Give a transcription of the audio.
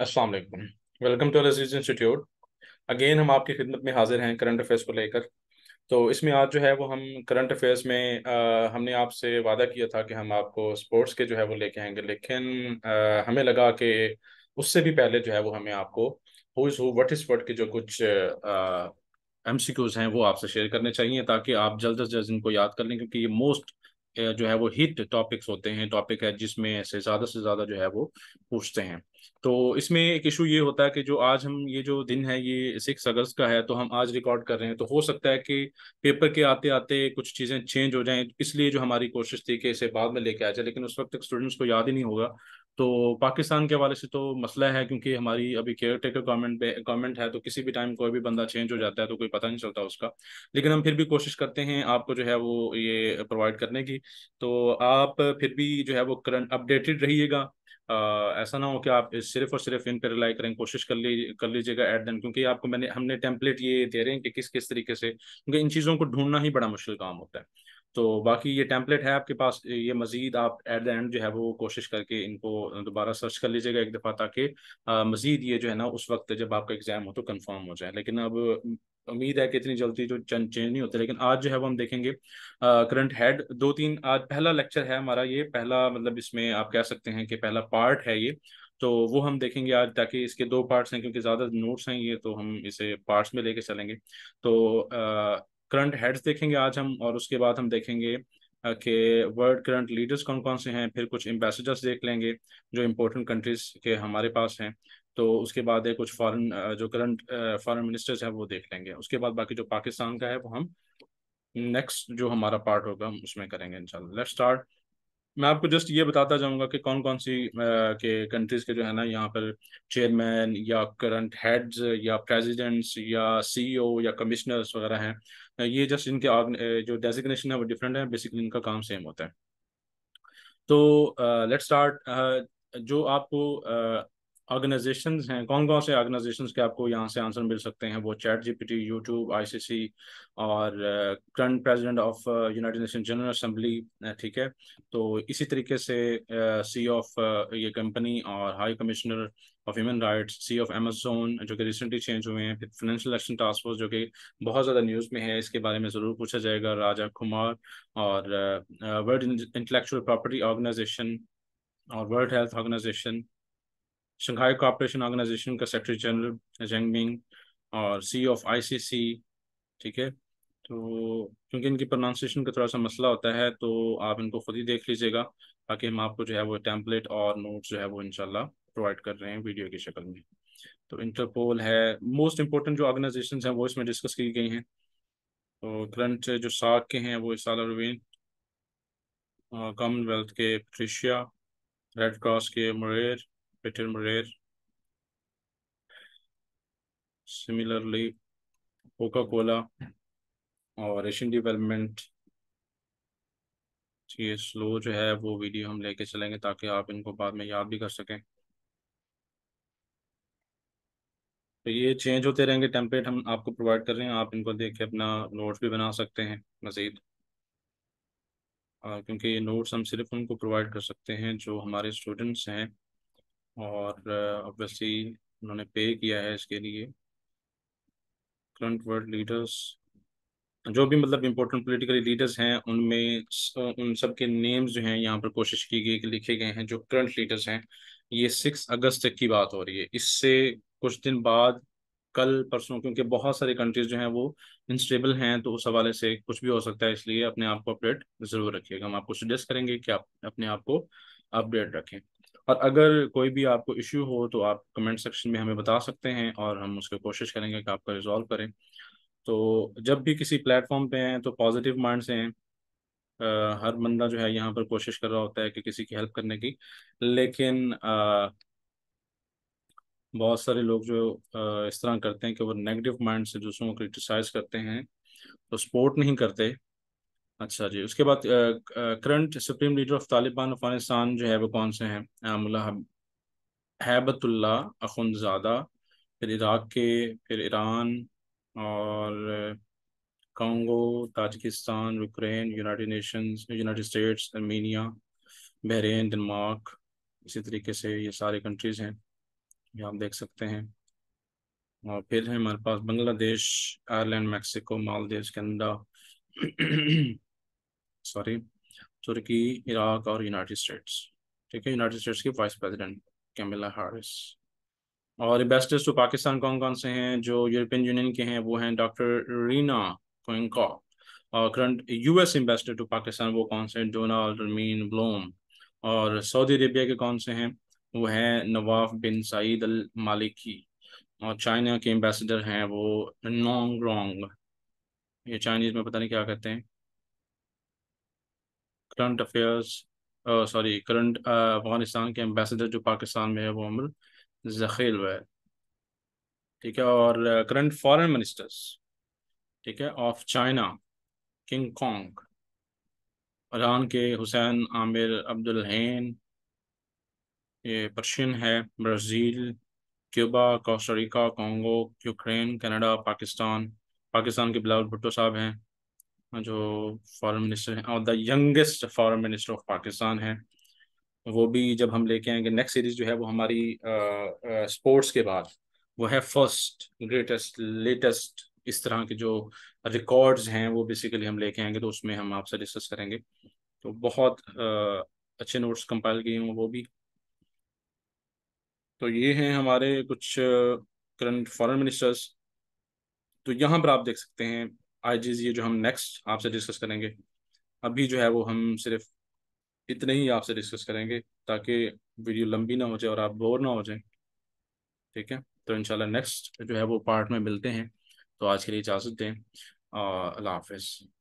अस्सलाम वालेकुम welcome to रजीज इंस्टीट्यूट अगेन हम आपकी खिदमत में हाजिर हैं करंट अफेयर्स को लेकर तो इसमें आज जो है वो हम करंट अफेयर्स में आ, हमने आपसे वादा किया था कि हम आपको स्पोर्ट्स के जो है वो लेके आएंगे लेकिन आ, हमें लगा कि उससे भी पहले जो है वो हमें आपको who is who what is what के जो कुछ एम सी क्यूज़ हैं वो आपसे शेयर करने चाहिए ताकि आप जल्द अज जल्द इनको याद कर लें क्योंकि ये मोस्ट जो है वो हिट टॉपिक्स होते हैं टॉपिक है जिसमें ऐसे ज़्यादा से ज़्यादा जो है वो पूछते हैं तो इसमें एक इशू ये होता है कि जो आज हम ये जो दिन है ये सिक्स अगस्त का है तो हम आज रिकॉर्ड कर रहे हैं तो हो सकता है कि पेपर के आते आते कुछ चीज़ें चेंज हो जाएं इसलिए जो हमारी कोशिश थी कि इसे बाद में लेके आ जाए लेकिन उस वक्त तक स्टूडेंट्स को याद ही नहीं होगा तो पाकिस्तान के हवाले से तो मसला है क्योंकि हमारी अभी केयर टेकर गवर्नमेंट गवर्नमेंट है तो किसी भी टाइम कोई भी बंदा चेंज हो जाता है तो कोई पता नहीं चलता उसका लेकिन हम फिर भी कोशिश करते हैं आपको जो है वो ये प्रोवाइड करने की तो आप फिर भी जो है वो करंट अपडेटेड रहिएगा ऐसा ना हो कि आप सिर्फ और सिर्फ इन पर रिलाई करें कोशिश कर ली कर लीजिएगा एट देन क्योंकि आपको मैंने हमने टेम्पलेट ये दे रहे हैं कि किस किस तरीके से क्योंकि इन चीज़ों को ढूंढना ही बड़ा मुश्किल काम होता है तो बाकी ये टेम्पलेट है आपके पास ये मज़ीद आप एट द एंड जो है वो कोशिश करके इनको दोबारा सर्च कर लीजिएगा एक दफ़ा ताकि मज़ीद ये जो है ना उस वक्त जब आपका एग्ज़ाम हो तो कन्फर्म हो जाए लेकिन अब उम्मीद है कि इतनी जल्दी जो चेंज नहीं होते लेकिन आज जो है वो हम देखेंगे करंट हेड दो तीन आज पहला लेक्चर है हमारा ये पहला मतलब इसमें आप कह सकते हैं कि पहला पार्ट है ये तो वो हम देखेंगे आज ताकि इसके दो पार्ट्स हैं क्योंकि ज़्यादा नोट्स हैं ये तो हम इसे पार्ट्स में लेके चलेंगे तो आ, करंट हेड्स देखेंगे आज हम और उसके बाद हम देखेंगे कि वर्ल्ड करंट लीडर्स कौन कौन से हैं फिर कुछ एम्बेसडर्स देख लेंगे जो इम्पोर्टेंट कंट्रीज के हमारे पास हैं तो उसके बाद है कुछ फॉरेन जो करंट फॉरेन मिनिस्टर्स हैं वो देख लेंगे उसके बाद बाकी जो पाकिस्तान का है वो हम नेक्स्ट जो हमारा पार्ट होगा हम उसमें करेंगे इंशाल्लाह लेट्स स्टार्ट मैं आपको जस्ट ये बताता जाऊंगा कि कौन कौन सी के कंट्रीज के जो है ना यहाँ पर चेयरमैन या करंट हेड्स या प्रेसिडेंट्स या सीईओ या कमिश्नर्स वगैरह हैं ये जस्ट इनके जो डेजिग्नेशन है वो डिफरेंट है बेसिकली इनका काम सेम होता है तो लेट uh, स्टार्ट uh, जो आपको ऑर्गेनाइजेशन हैं कौन कौन से ऑर्गेनाइजेशन के आपको यहाँ से आंसर मिल सकते हैं वो chat G P T YouTube C और current president of United Nation General Assembly ठीक है तो इसी तरीके से सी uh, ऑफ uh, ये कंपनी और high commissioner of human rights C of Amazon जो कि रिसेंटली चेंज हुए हैं फिर फाइनेंशियल एक्शन टास्क फोर्स जो कि बहुत ज़्यादा न्यूज़ में है इसके बारे में ज़रूर पूछा जाएगा राजा कुमार और वर्ल्ड इंटेलेक्चुअल प्रॉपर्टी ऑर्गेनाइजेशन और World Health Organisation Shanghai Cooperation Organisation का सेक्रेटरी जनरल जेंगमिंग और सी ऑफ आईसीसी ठीक है तो क्योंकि इनकी प्रोनाउंसिएशन का थोड़ा सा मसला होता है तो आप इनको खुद ही देख लीजिएगा ताकि हम आपको जो है वो टेम्पलेट और नोट्स जो है वो इनशाला प्रोवाइड कर रहे हैं वीडियो की शक्ल में तो इंटरपोल है मोस्ट इंपॉर्टेंट जो ऑर्गेनाइजेशन हैं वो इसमें डिस्कस की गई हैं तो करंट जो साग के हैं वो इसाला रवीन कॉमनवेल्थ के पट्रिशिया रेड क्रॉस के मुरेर return rare. Similarly, Coca-Cola और एशियन डेवलपमेंट ये स्लो जो है वो वीडियो हम लेके चलेंगे ताकि आप इनको बाद में याद भी कर सकें तो ये चेंज होते रहेंगे टेम्पलेट हम आपको प्रोवाइड कर रहे हैं आप इनको देख के अपना नोट्स भी बना सकते हैं मज़ीद क्योंकि ये नोट्स हम सिर्फ उनको प्रोवाइड कर सकते हैं जो हमारे स्टूडेंट्स हैं और ऑब्वियसली uh, उन्होंने पे किया है इसके लिए करंट वर्ल्ड लीडर्स जो भी मतलब इम्पोर्टेंट पोलिटिकल लीडर्स हैं उनमें उन सब के नेम्स जो हैं यहाँ पर कोशिश की गई कि लिखे गए हैं जो करंट लीडर्स हैं ये सिक्स अगस्त तक की बात हो रही है इससे कुछ दिन बाद कल परसों क्योंकि बहुत सारे कंट्रीज जो हैं वो इंस्टेबल हैं तो उस हवाले से कुछ भी हो सकता है इसलिए अपने आप को अपडेट जरूर रखिएगा हम आपको सजेस्ट करेंगे कि आप अपने आप को अपडेट रखें और अगर कोई भी आपको इश्यू हो तो आप कमेंट सेक्शन में हमें बता सकते हैं और हम उसको कोशिश करेंगे कि आपका रिजॉल्व करें तो जब भी किसी प्लेटफॉर्म पे हैं तो पॉजिटिव माइंड से हैं आ, हर बंदा जो है यहाँ पर कोशिश कर रहा होता है कि किसी की हेल्प करने की लेकिन आ, बहुत सारे लोग जो आ, इस तरह करते हैं कि वो नेगेटिव माइंड से दूसरों को क्रिटिसाइज़ करते हैं तो सपोर्ट नहीं करते अच्छा जी उसके बाद current supreme leader of Taliban Afghanistan जो है वो कौन से हैं हैबतुल्ला अखुंदजादा फिर इराक के फिर ईरान और Congo Tajikistan Ukraine United Nations United States Armenia Bahrain Denmark इसी तरीके से ये सारे कंट्रीज़ हैं ये आप देख सकते हैं और फिर है हमारे पास Bangladesh Ireland Mexico Maldives Canada sorry Turkey Iraq और यूनाइटेड स्टेट्स ठीक है यूनाइटेड स्टेट्स की वाइस प्रेसिडेंट कैमिला हारिस और एम्बेसडर्स टू पाकिस्तान कौन कौन से हैं जो यूरोपियन यूनियन के हैं वो हैं डॉक्टर रीना कोइंका और current US ambassador to Pakistan वो कौन से हैं डोनाल्ड रमीन ब्लोम और सऊदी अरेबिया के कौन से हैं वो हैं नवाफ बिन सईद अल मालिकी और चाइना के एम्बेसडर हैं वो नोंग रोंग ये चाइनीज में पता नहीं क्या कहते हैं current affairs sorry current Afghanistan के एम्बेसडर जो पाकिस्तान में है वो अमर जखील है ठीक है और करंट फॉरेन मिनिस्टर्स ठीक है of China Qin Gang Iran के हुसैन आमिर अब्दुल हैन ये पर्शियन है Brazil Cuba Rica Congo Ukraine Canada Pakistan Pakistan के बिलावल भुट्टो साहब हैं जो फॉरेन मिनिस्टर हैं और the youngest foreign minister of Pakistan है वो भी जब हम लेके आएंगे नेक्स्ट सीरीज जो है वो हमारी स्पोर्ट्स के बाद वो है फर्स्ट ग्रेटेस्ट लेटेस्ट इस तरह के जो रिकॉर्ड्स हैं वो बेसिकली हम लेके आएंगे तो उसमें हम आपसे डिस्कस करेंगे तो बहुत आ, अच्छे नोट्स कंपाइल किए हैं वो भी तो ये हैं हमारे कुछ करंट फॉरेन मिनिस्टर्स तो यहाँ पर आप देख सकते हैं इज ये जो हम नेक्स्ट आपसे डिस्कस करेंगे अभी जो है वो हम सिर्फ इतने ही आपसे डिस्कस करेंगे ताकि वीडियो लंबी ना हो जाए और आप बोर ना हो जाए ठीक है तो इंशाल्लाह नेक्स्ट जो है वो पार्ट में मिलते हैं तो आज के लिए इजाज़त दें अल्लाह हाफिज़